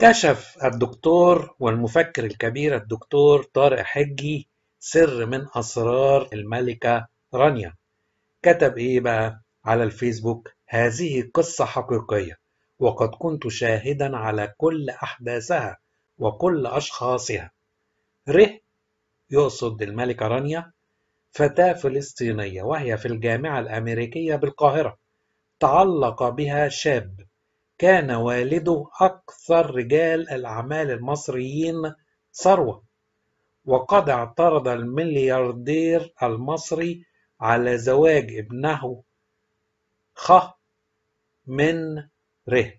كشف الدكتور والمفكر الكبير الدكتور طارق حجي سر من أسرار الملكة رانيا كتب إيه بقى على الفيسبوك هذه قصة حقيقية وقد كنت شاهدا على كل أحداثها وكل أشخاصها ره يقصد الملكة رانيا فتاة فلسطينية وهي في الجامعة الأمريكية بالقاهرة تعلق بها شاب كان والده أكثر رجال الأعمال المصريين ثروة وقد اعترض الملياردير المصري على زواج ابنه خ من ره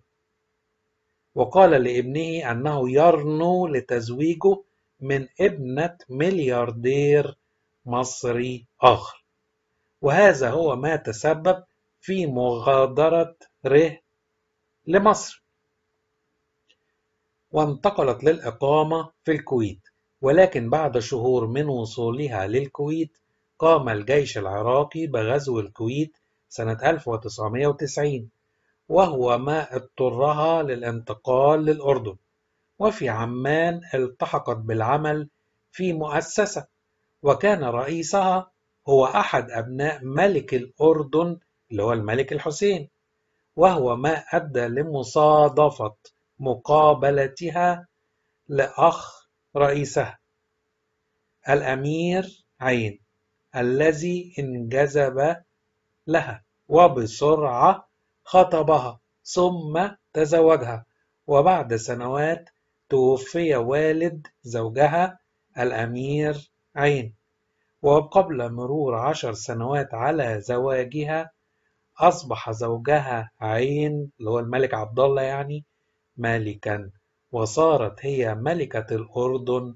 وقال لابنه أنه يرنو لتزويجه من ابنة ملياردير مصري آخر وهذا هو ما تسبب في مغادرة ره لمصر وانتقلت للإقامة في الكويت ولكن بعد شهور من وصولها للكويت قام الجيش العراقي بغزو الكويت سنة 1990 وهو ما اضطرها للانتقال للأردن وفي عمان التحقت بالعمل في مؤسسة وكان رئيسها هو أحد أبناء ملك الأردن اللي هو الملك الحسين وهو ما أدى لمصادفة مقابلتها لأخ رئيسها الأمير عين الذي انجذب لها وبسرعة خطبها ثم تزوجها وبعد سنوات توفي والد زوجها الأمير عين وقبل مرور عشر سنوات على زواجها أصبح زوجها عين اللي هو الملك عبد الله يعني ملكا وصارت هي ملكة الأردن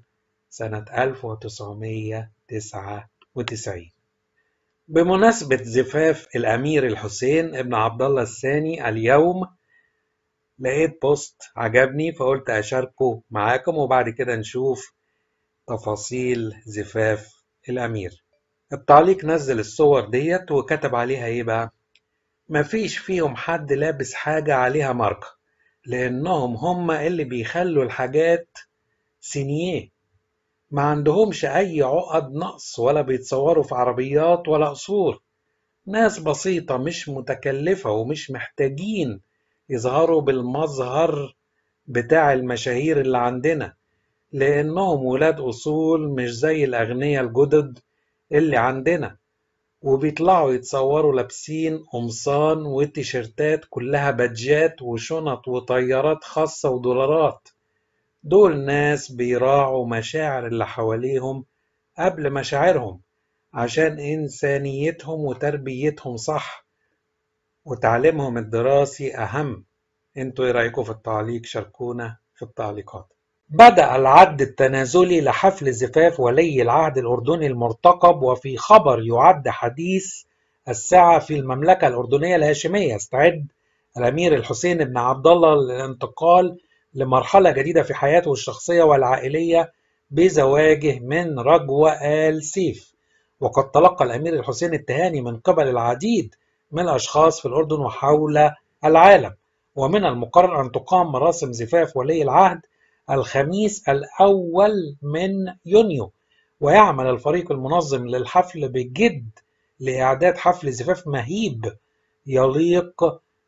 سنة 1999 بمناسبة زفاف الأمير الحسين ابن عبد الله الثاني اليوم لقيت بوست عجبني فقلت أشاركه معاكم وبعد كده نشوف تفاصيل زفاف الأمير التعليق نزل الصور ديت وكتب عليها إيه بقى؟ مفيش فيهم حد لابس حاجة عليها ماركة لأنهم هما اللي بيخلوا الحاجات سينيه ما عندهمش أي عقد نقص ولا بيتصوروا في عربيات ولا قصور ناس بسيطة مش متكلفة ومش محتاجين يظهروا بالمظهر بتاع المشاهير اللي عندنا لأنهم ولاد أصول مش زي الأغنياء الجدد اللي عندنا وبيطلعوا يتصوروا لابسين قمصان وتيشيرتات كلها بادجات وشنط وطيارات خاصة ودولارات دول ناس بيراعوا مشاعر اللي حواليهم قبل مشاعرهم عشان إنسانيتهم وتربيتهم صح وتعليمهم الدراسي أهم انتوا ايه رأيكم في التعليق شاركونا في التعليقات بدأ العد التنازلي لحفل زفاف ولي العهد الأردني المرتقب وفي خبر يعد حديث الساعة في المملكة الأردنية الهاشمية استعد الأمير الحسين بن عبد الله للانتقال لمرحلة جديدة في حياته الشخصية والعائلية بزواجه من رجوة آل سيف وقد تلقى الأمير الحسين التهاني من قبل العديد من الأشخاص في الأردن وحول العالم ومن المقرر أن تقام مراسم زفاف ولي العهد الخميس الأول من يونيو ويعمل الفريق المنظم للحفل بجد لإعداد حفل زفاف مهيب يليق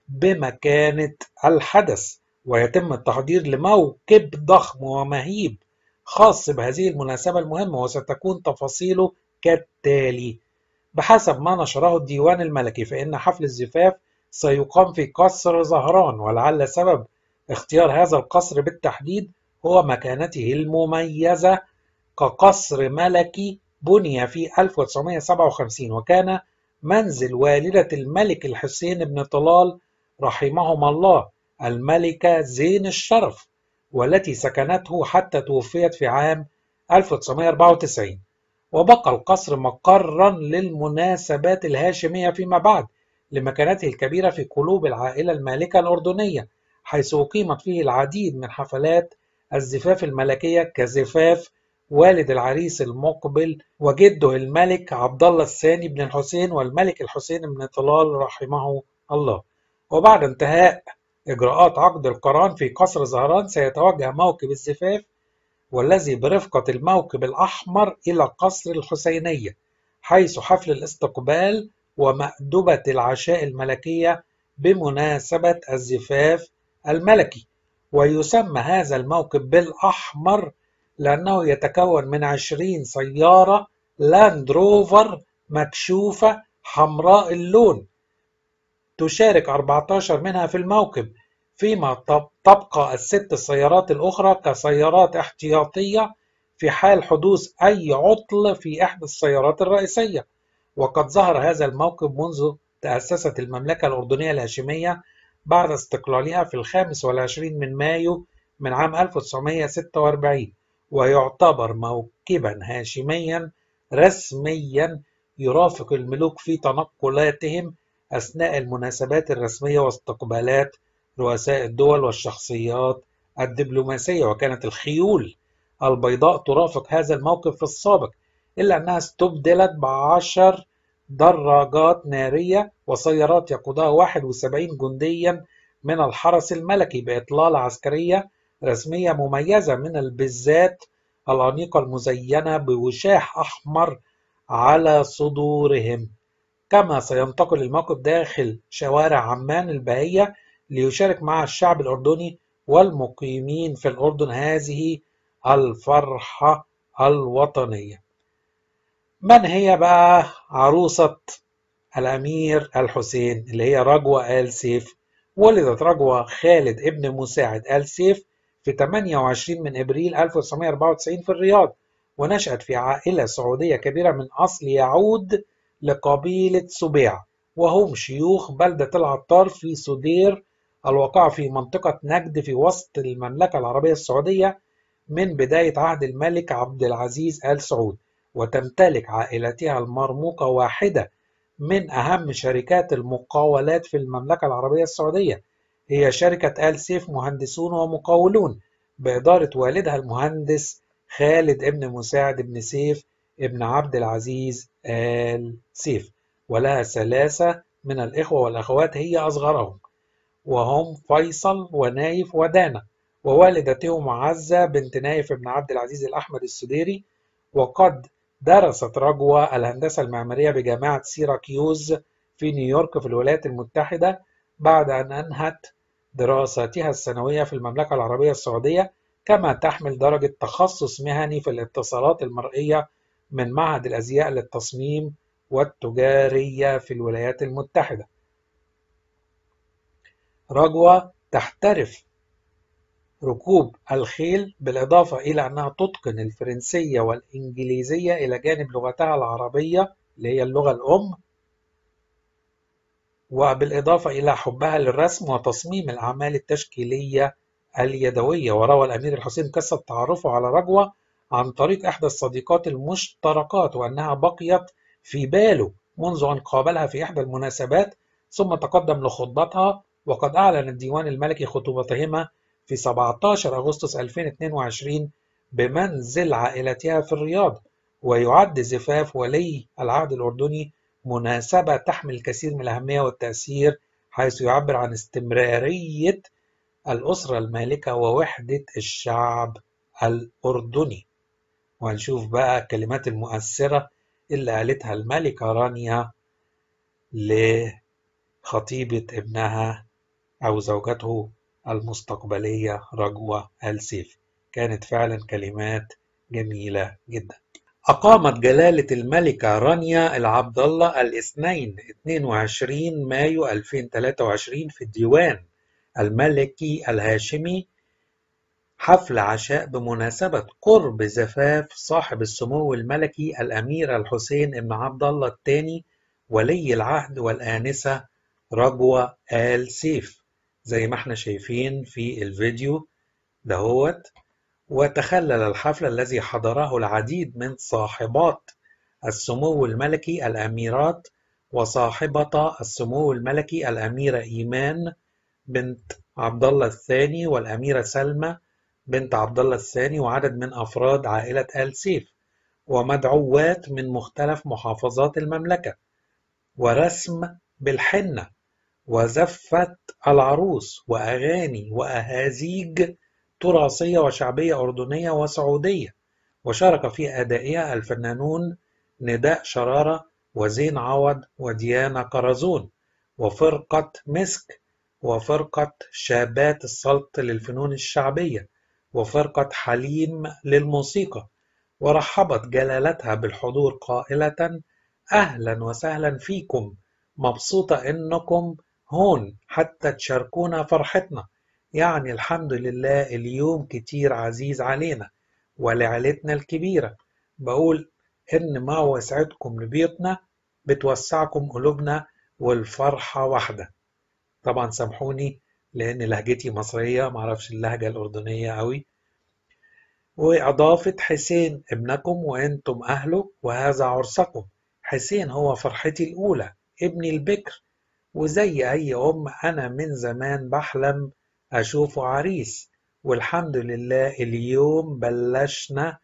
بمكانة الحدث ويتم التحضير لموكب ضخم ومهيب خاص بهذه المناسبة المهمة وستكون تفاصيله كالتالي بحسب ما نشره الديوان الملكي فإن حفل الزفاف سيقام في قصر زهران ولعل سبب اختيار هذا القصر بالتحديد هو مكانته المميزة كقصر ملكي بني في 1957 وكان منزل والدة الملك الحسين بن طلال رحمهما الله الملكة زين الشرف والتي سكنته حتى توفيت في عام 1994 وبقى القصر مقرا للمناسبات الهاشمية فيما بعد لمكانته الكبيرة في قلوب العائلة المالكة الأردنية حيث أقيمت فيه العديد من حفلات الزفاف الملكية كزفاف والد العريس المقبل وجده الملك عبد الله الثاني بن الحسين والملك الحسين بن طلال رحمه الله وبعد انتهاء إجراءات عقد القران في قصر زهران سيتوجه موكب الزفاف والذي برفقة الموكب الأحمر إلى قصر الحسينية حيث حفل الاستقبال ومأدبة العشاء الملكية بمناسبة الزفاف الملكي ويسمى هذا الموكب بالأحمر لأنه يتكون من عشرين سيارة لاند روفر مكشوفة حمراء اللون تشارك 14 منها في الموكب فيما تبقى الست سيارات الأخرى كسيارات احتياطية في حال حدوث أي عطل في إحدى السيارات الرئيسية وقد ظهر هذا الموكب منذ تأسست المملكة الأردنية الهاشمية بعد استقلالها في الخامس والعشرين من مايو من عام 1946 ويعتبر موكبا هاشميا رسميا يرافق الملوك في تنقلاتهم أثناء المناسبات الرسمية واستقبالات رؤساء الدول والشخصيات الدبلوماسية وكانت الخيول البيضاء ترافق هذا الموقف في السابق إلا أنها استبدلت بعشر دراجات نارية وسيارات يقودها 71 جنديا من الحرس الملكي بإطلالة عسكرية رسمية مميزة من البزات الأنيقة المزينة بوشاح أحمر على صدورهم كما سينتقل الموقف داخل شوارع عمان البهية ليشارك مع الشعب الأردني والمقيمين في الأردن هذه الفرحة الوطنية من هي بقى عروسة الأمير الحسين اللي هي رجوة آل سيف ولدت رجوة خالد ابن مساعد آل سيف في 28 من إبريل 1994 في الرياض ونشأت في عائلة سعودية كبيرة من أصل يعود لقبيلة سبيع وهم شيوخ بلدة العطار في سدير الواقعة في منطقة نجد في وسط المملكة العربية السعودية من بداية عهد الملك عبد العزيز آل سعود وتمتلك عائلتها المرموقة واحدة من أهم شركات المقاولات في المملكة العربية السعودية هي شركة آل سيف مهندسون ومقاولون بإدارة والدها المهندس خالد ابن مساعد ابن سيف ابن عبد العزيز آل سيف ولها ثلاثة من الإخوة والأخوات هي أصغرهم وهم فيصل ونايف ودانا ووالدتهم عزة بنت نايف ابن عبد العزيز الأحمد السديري وقد درست رجوة الهندسة المعمارية بجامعة سيراكيوز في نيويورك في الولايات المتحدة بعد أن أنهت دراستها الثانوية في المملكة العربية السعودية كما تحمل درجة تخصص مهني في الاتصالات المرئية من معهد الأزياء للتصميم والتجارية في الولايات المتحدة رجوة تحترف ركوب الخيل بالإضافة إلى أنها تتقن الفرنسية والإنجليزية إلى جانب لغتها العربية اللي هي اللغة الأم وبالإضافة إلى حبها للرسم وتصميم الأعمال التشكيلية اليدوية وروى الأمير الحسين قصة تعرفه على رجوة عن طريق إحدى الصديقات المشتركات وأنها بقيت في باله منذ أن قابلها في إحدى المناسبات ثم تقدم لخطبتها وقد أعلن الديوان الملكي خطوبتهما في 17 أغسطس 2022 بمنزل عائلتها في الرياض ويعد زفاف ولي العهد الأردني مناسبة تحمل الكثير من الأهمية والتأثير حيث يعبر عن استمرارية الأسرة المالكة ووحدة الشعب الأردني وهنشوف بقى الكلمات المؤثرة اللي قالتها الملكة رانيا لخطيبة ابنها أو زوجته المستقبلية رجوة السيف كانت فعلا كلمات جميلة جدا أقامت جلالة الملكة رانيا العبد الله الاثنين 22 مايو 2023 في الديوان الملكي الهاشمي حفل عشاء بمناسبة قرب زفاف صاحب السمو الملكي الأمير الحسين بن عبد الله الثاني ولي العهد والآنسة رجوة آل سيف زي ما احنا شايفين في الفيديو دهوت وتخلل الحفل الذي حضره العديد من صاحبات السمو الملكي الأميرات وصاحبة السمو الملكي الأميرة إيمان بنت عبد الله الثاني والأميرة سلمى بنت عبد الله الثاني وعدد من أفراد عائلة آل سيف ومدعوات من مختلف محافظات المملكة ورسم بالحنة وزفت العروس وأغاني وأهازيج تراثية وشعبية أردنية وسعودية وشارك في أدائها الفنانون نداء شرارة وزين عوض وديانة كرزون وفرقة مسك وفرقة شابات السلط للفنون الشعبية وفرقة حليم للموسيقى ورحبت جلالتها بالحضور قائلة أهلا وسهلا فيكم مبسوطة إنكم هون حتى تشاركونا فرحتنا يعني الحمد لله اليوم كتير عزيز علينا ولعيلتنا الكبيرة بقول إن ما وسعتكم لبيوتنا بتوسعكم قلوبنا والفرحة واحدة طبعا سامحوني لأن لهجتي مصرية معرفش اللهجة الأردنية أوي وأضافت حسين ابنكم وأنتم أهله وهذا عرسكم حسين هو فرحتي الأولى ابني البكر وزي أي أم أنا من زمان بحلم أشوفه عريس والحمد لله اليوم بلشنا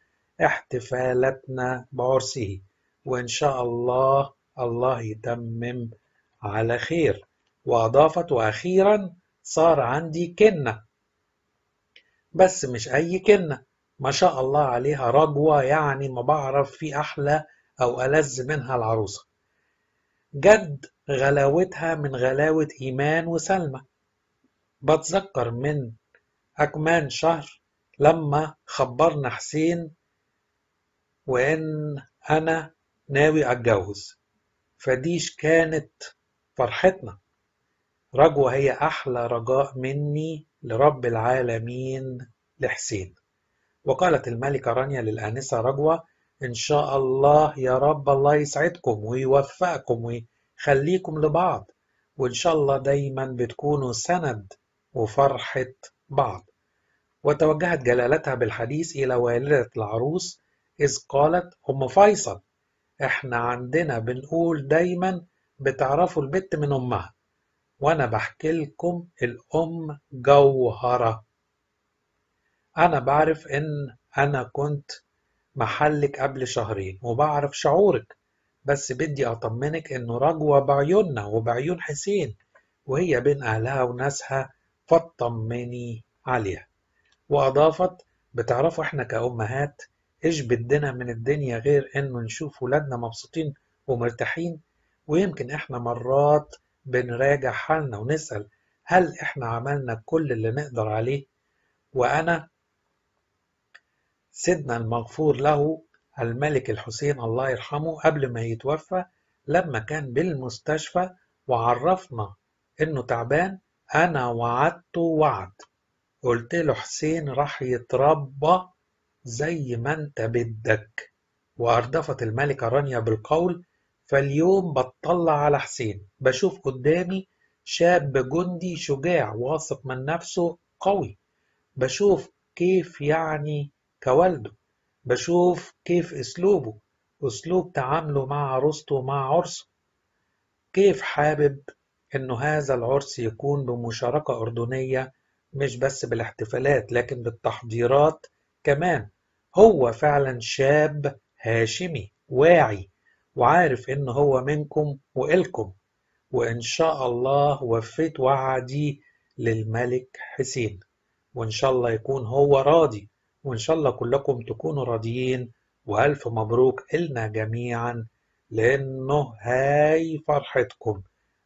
احتفالاتنا بعرسه وإن شاء الله الله يتمم على خير وأضافت وأخيرا صار عندي كنة بس مش أي كنة ما شاء الله عليها رجوة يعني ما بعرف في أحلى أو ألذ منها العروسة جد غلاوتها من غلاوة إيمان وسلمى بتذكر من أكمان شهر لما خبرنا حسين وإن أنا ناوي أتجوز فديش كانت فرحتنا رجوة هي أحلى رجاء مني لرب العالمين لحسين وقالت الملكة رانيا للآنسة رجوة إن شاء الله يا رب الله يسعدكم ويوفقكم ويخليكم لبعض وإن شاء الله دايما بتكونوا سند وفرحة بعض وتوجهت جلالتها بالحديث إلى والدة العروس إذ قالت أم فيصل إحنا عندنا بنقول دايما بتعرفوا البت من أمها وأنا بحكي لكم الأم جوهرة أنا بعرف إن أنا كنت محلك قبل شهرين وبعرف شعورك بس بدي أطمنك إنه رجوة بعيوننا وبعيون حسين وهي بين أهلها وناسها فاطمني عليها وأضافت بتعرفوا إحنا كأمهات إيش بدنا من الدنيا غير إنه نشوف ولادنا مبسوطين ومرتاحين ويمكن إحنا مرات بنراجع حالنا ونسأل هل إحنا عملنا كل اللي نقدر عليه وأنا سيدنا المغفور له الملك الحسين الله يرحمه قبل ما يتوفى لما كان بالمستشفى وعرفنا انه تعبان انا وعدته وعد قلت له حسين راح يتربى زي ما انت بدك واردفت الملكه رانيا بالقول فاليوم بتطلع على حسين بشوف قدامي شاب جندي شجاع واثق من نفسه قوي بشوف كيف يعني كوالده بشوف كيف أسلوبه أسلوب تعامله مع عروسته ومع عرسه كيف حابب إنه هذا العرس يكون بمشاركة أردنية مش بس بالاحتفالات لكن بالتحضيرات كمان هو فعلا شاب هاشمي واعي وعارف إن هو منكم وإلكم وإن شاء الله وفيت وعدي للملك حسين وإن شاء الله يكون هو راضي وإن شاء الله كلكم تكونوا راضيين وألف مبروك إلنا جميعا لأنه هاي فرحتكم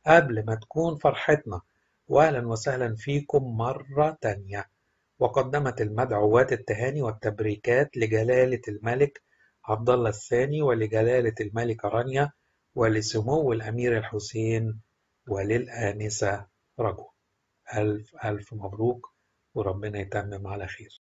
قبل ما تكون فرحتنا وأهلا وسهلا فيكم مرة تانية وقدمت المدعوات التهاني والتبريكات لجلالة الملك عبد الله الثاني ولجلالة الملكة رانيا ولسمو الأمير الحسين وللآنسة رجو ألف ألف مبروك وربنا يتمم على خير